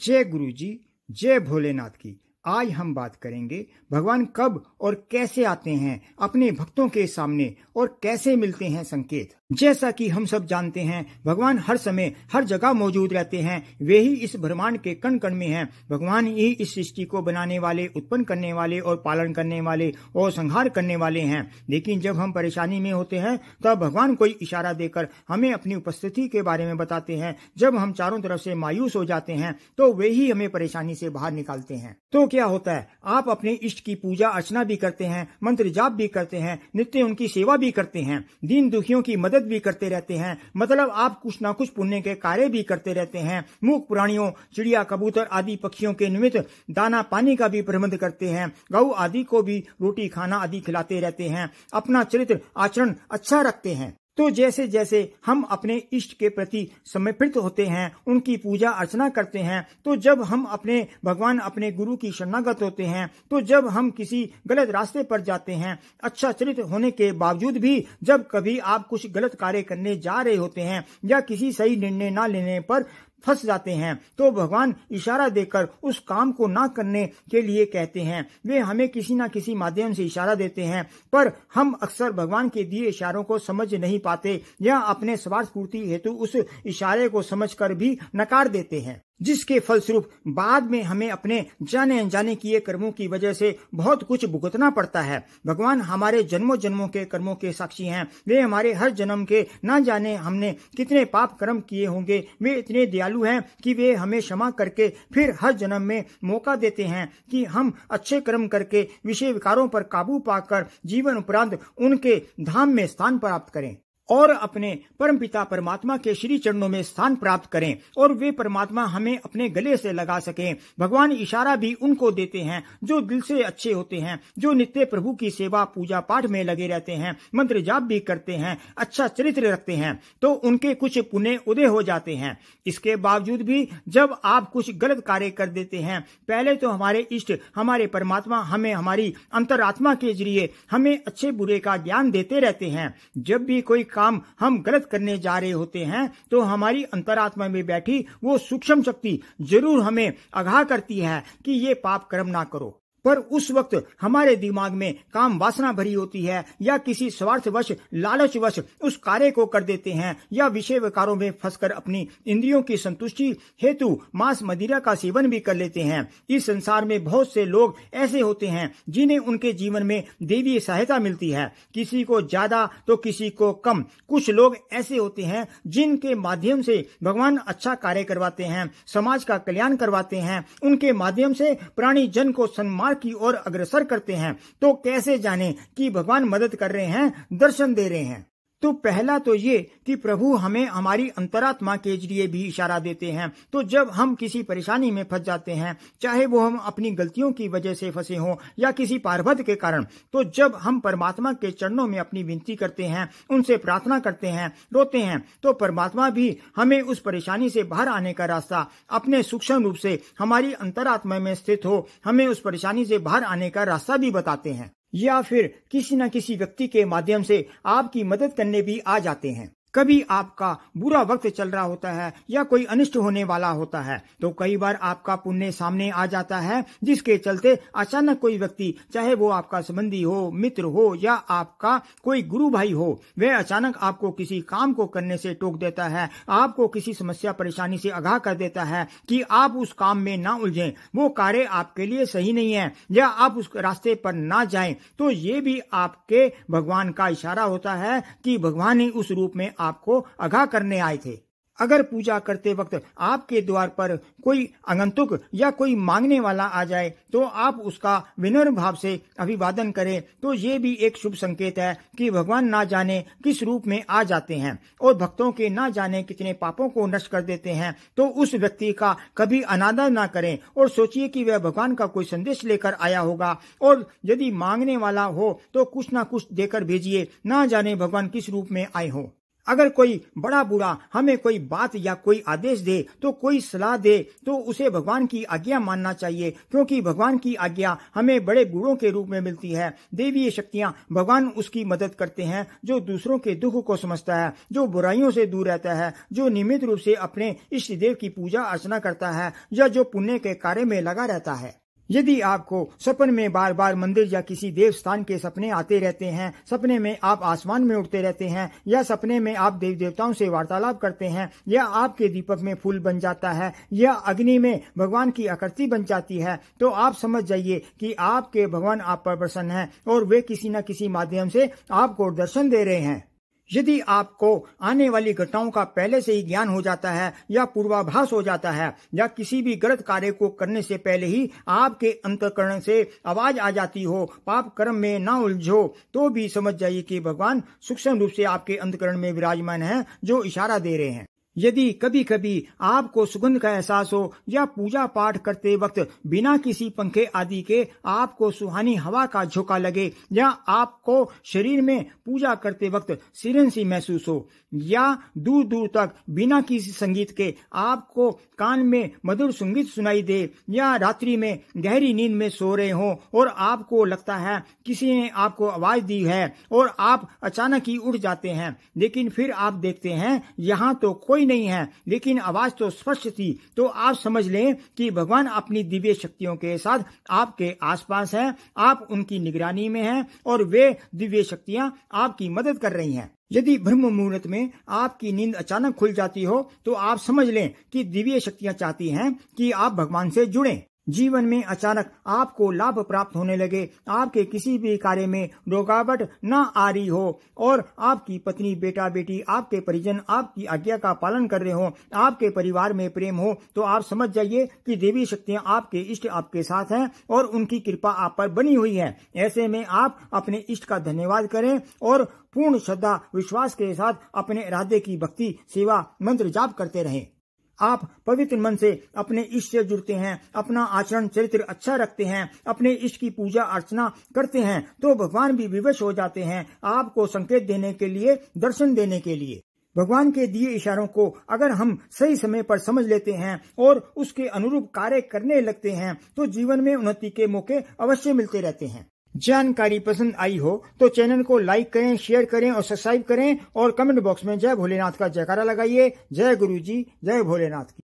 जय गुरु जी जय भोलेनाथ की आज हम बात करेंगे भगवान कब और कैसे आते हैं अपने भक्तों के सामने और कैसे मिलते हैं संकेत जैसा कि हम सब जानते हैं भगवान हर समय हर जगह मौजूद रहते हैं वे ही इस ब्रह्मांड के कण कण में हैं भगवान ही इस सृष्टि को बनाने वाले उत्पन्न करने वाले और पालन करने वाले और संहार करने वाले हैं लेकिन जब हम परेशानी में होते हैं तब भगवान कोई इशारा देकर हमें अपनी उपस्थिति के बारे में बताते हैं जब हम चारों तरफ से मायूस हो जाते हैं तो वे ही हमें परेशानी से बाहर निकालते हैं तो क्या होता है आप अपने इष्ट की पूजा अर्चना भी करते हैं मंत्र जाप भी करते हैं नित्य उनकी सेवा भी करते हैं दीन दुखियों की मदद मेहनत भी करते रहते हैं मतलब आप कुछ ना कुछ पुण्य के कार्य भी करते रहते हैं मूक प्राणियों चिड़िया कबूतर आदि पक्षियों के निमित्त दाना पानी का भी प्रबंध करते हैं गऊ आदि को भी रोटी खाना आदि खिलाते रहते हैं अपना चरित्र आचरण अच्छा रखते हैं तो जैसे जैसे हम अपने इष्ट के प्रति समर्पित होते हैं उनकी पूजा अर्चना करते हैं तो जब हम अपने भगवान अपने गुरु की शरणागत होते हैं तो जब हम किसी गलत रास्ते पर जाते हैं अच्छा चरित्र होने के बावजूद भी जब कभी आप कुछ गलत कार्य करने जा रहे होते हैं या किसी सही निर्णय न लेने पर फंस जाते हैं तो भगवान इशारा देकर उस काम को ना करने के लिए कहते हैं वे हमें किसी ना किसी माध्यम से इशारा देते हैं पर हम अक्सर भगवान के दिए इशारों को समझ नहीं पाते या अपने स्वार्थ पूर्ति हेतु उस इशारे को समझकर भी नकार देते हैं जिसके फलस्वरूप बाद में हमें अपने जाने अनजाने किए कर्मों की वजह से बहुत कुछ भुगतना पड़ता है भगवान हमारे जन्मों जन्मों के कर्मों के साक्षी हैं वे हमारे हर जन्म के ना जाने हमने कितने पाप कर्म किए होंगे वे इतने दयालु हैं कि वे हमें क्षमा करके फिर हर जन्म में मौका देते हैं कि हम अच्छे कर्म करके विषय विकारों पर काबू पाकर जीवन उपरांत उनके धाम में स्थान प्राप्त करें और अपने परमपिता परमात्मा के श्री चरणों में स्थान प्राप्त करें और वे परमात्मा हमें अपने गले से लगा सकें भगवान इशारा भी उनको देते हैं जो दिल से अच्छे होते हैं जो नित्य प्रभु की सेवा पूजा पाठ में लगे रहते हैं मंत्र जाप भी करते हैं अच्छा चरित्र रखते हैं तो उनके कुछ पुण्य उदय हो जाते हैं इसके बावजूद भी जब आप कुछ गलत कार्य कर देते हैं पहले तो हमारे इष्ट हमारे परमात्मा हमें हमारी अंतरात्मा के जरिए हमें अच्छे बुरे का ज्ञान देते रहते हैं जब भी कोई काम हम गलत करने जा रहे होते हैं तो हमारी अंतरात्मा में बैठी वो सूक्ष्म शक्ति जरूर हमें आगाह करती है कि ये पाप कर्म ना करो पर उस वक्त हमारे दिमाग में काम वासना भरी होती है या किसी स्वार्थवश लालचवश उस कार्य को कर देते हैं या विषय विकारों में फंसकर अपनी इंद्रियों की संतुष्टि हेतु मांस मदिरा का सेवन भी कर लेते हैं इस संसार में बहुत से लोग ऐसे होते हैं जिन्हें उनके जीवन में देवी सहायता मिलती है किसी को ज्यादा तो किसी को कम कुछ लोग ऐसे होते हैं जिनके माध्यम से भगवान अच्छा कार्य करवाते हैं समाज का कल्याण करवाते हैं उनके माध्यम से प्राणी जन को सम्मान राह की ओर अग्रसर करते हैं तो कैसे जाने कि भगवान मदद कर रहे हैं दर्शन दे रहे हैं तो पहला तो ये कि प्रभु हमें हमारी अंतरात्मा के जरिए भी इशारा देते हैं तो जब हम किसी परेशानी में फंस जाते हैं चाहे वो हम अपनी गलतियों की वजह से फंसे हों या किसी पार्वत के कारण तो जब हम परमात्मा के चरणों में अपनी विनती करते हैं उनसे प्रार्थना करते हैं रोते हैं तो परमात्मा भी हमें उस परेशानी से बाहर आने का रास्ता अपने सूक्ष्म रूप से हमारी अंतरात्मा में स्थित हो हमें उस परेशानी से बाहर आने का रास्ता भी बताते हैं या फिर किसी न किसी व्यक्ति के माध्यम से आपकी मदद करने भी आ जाते हैं कभी आपका बुरा वक्त चल रहा होता है या कोई अनिष्ट होने वाला होता है तो कई बार आपका पुण्य सामने आ जाता है जिसके चलते अचानक कोई व्यक्ति चाहे वो आपका संबंधी हो मित्र हो या आपका कोई गुरु भाई हो वह अचानक आपको किसी काम को करने से टोक देता है आपको किसी समस्या परेशानी से आगाह कर देता है कि आप उस काम में ना उलझे वो कार्य आपके लिए सही नहीं है या आप उस रास्ते पर ना जाए तो ये भी आपके भगवान का इशारा होता है कि भगवान ही उस रूप में आपको आगाह करने आए थे अगर पूजा करते वक्त आपके द्वार पर कोई अगंतुक या कोई मांगने वाला आ जाए तो आप उसका विनर भाव से अभिवादन करें तो ये भी एक शुभ संकेत है कि भगवान ना जाने किस रूप में आ जाते हैं और भक्तों के ना जाने कितने पापों को नष्ट कर देते हैं तो उस व्यक्ति का कभी अनादर ना करें और सोचिए कि वह भगवान का कोई संदेश लेकर आया होगा और यदि मांगने वाला हो तो कुछ ना कुछ देकर भेजिए ना जाने भगवान किस रूप में आए हो अगर कोई बड़ा बुरा हमें कोई बात या कोई आदेश दे तो कोई सलाह दे तो उसे भगवान की आज्ञा मानना चाहिए क्योंकि भगवान की आज्ञा हमें बड़े गुरुओं के रूप में मिलती है देवीय शक्तियाँ भगवान उसकी मदद करते हैं जो दूसरों के दुख को समझता है जो बुराइयों से दूर रहता है जो नियमित रूप से अपने इष्ट देव की पूजा अर्चना करता है या जो पुण्य के कार्य में लगा रहता है यदि आपको सपन में बार बार मंदिर या किसी देव स्थान के सपने आते रहते हैं सपने में आप आसमान में उड़ते रहते हैं या सपने में आप देवी देवताओं से वार्तालाप करते हैं या आपके दीपक में फूल बन जाता है या अग्नि में भगवान की आकृति बन जाती है तो आप समझ जाइए कि आपके भगवान आप पर प्रसन्न है और वे किसी न किसी माध्यम से आपको दर्शन दे रहे हैं यदि आपको आने वाली घटनाओं का पहले से ही ज्ञान हो जाता है या पूर्वाभास हो जाता है या किसी भी गलत कार्य को करने से पहले ही आपके अंतकरण से आवाज आ जाती हो पाप कर्म में ना उलझो तो भी समझ जाइए कि भगवान सूक्ष्म रूप से आपके अंतकरण में विराजमान है जो इशारा दे रहे हैं यदि कभी कभी आपको सुगंध का एहसास हो या पूजा पाठ करते वक्त बिना किसी पंखे आदि के आपको सुहानी हवा का झोंका लगे या आपको शरीर में पूजा करते वक्त सी महसूस हो या दूर दूर तक बिना किसी संगीत के आपको कान में मधुर संगीत सुनाई दे या रात्रि में गहरी नींद में सो रहे हो और आपको लगता है किसी ने आपको आवाज दी है और आप अचानक ही उठ जाते हैं लेकिन फिर आप देखते हैं यहाँ तो कोई कोई नहीं है लेकिन आवाज तो स्पष्ट थी तो आप समझ लें कि भगवान अपनी दिव्य शक्तियों के साथ आपके आसपास हैं आप उनकी निगरानी में हैं और वे दिव्य शक्तियां आपकी मदद कर रही हैं यदि ब्रह्म मुहूर्त में आपकी नींद अचानक खुल जाती हो तो आप समझ लें कि दिव्य शक्तियां चाहती हैं कि आप भगवान से जुड़ें जीवन में अचानक आपको लाभ प्राप्त होने लगे आपके किसी भी कार्य में रुकावट न आ रही हो और आपकी पत्नी बेटा बेटी आपके परिजन आपकी आज्ञा का पालन कर रहे हो आपके परिवार में प्रेम हो तो आप समझ जाइए कि देवी शक्तियां आपके इष्ट आपके साथ हैं और उनकी कृपा आप पर बनी हुई है ऐसे में आप अपने इष्ट का धन्यवाद करें और पूर्ण श्रद्धा विश्वास के साथ अपने इरादे की भक्ति सेवा मंत्र जाप करते रहें आप पवित्र मन से अपने इष्ट से जुड़ते हैं अपना आचरण चरित्र अच्छा रखते हैं अपने इष्ट की पूजा अर्चना करते हैं तो भगवान भी विवश हो जाते हैं आपको संकेत देने के लिए दर्शन देने के लिए भगवान के दिए इशारों को अगर हम सही समय पर समझ लेते हैं और उसके अनुरूप कार्य करने लगते हैं तो जीवन में उन्नति के मौके अवश्य मिलते रहते हैं जानकारी पसंद आई हो तो चैनल को लाइक करें शेयर करें और सब्सक्राइब करें और कमेंट बॉक्स में जय भोलेनाथ का जयकारा लगाइए जय गुरु जी जय भोलेनाथ की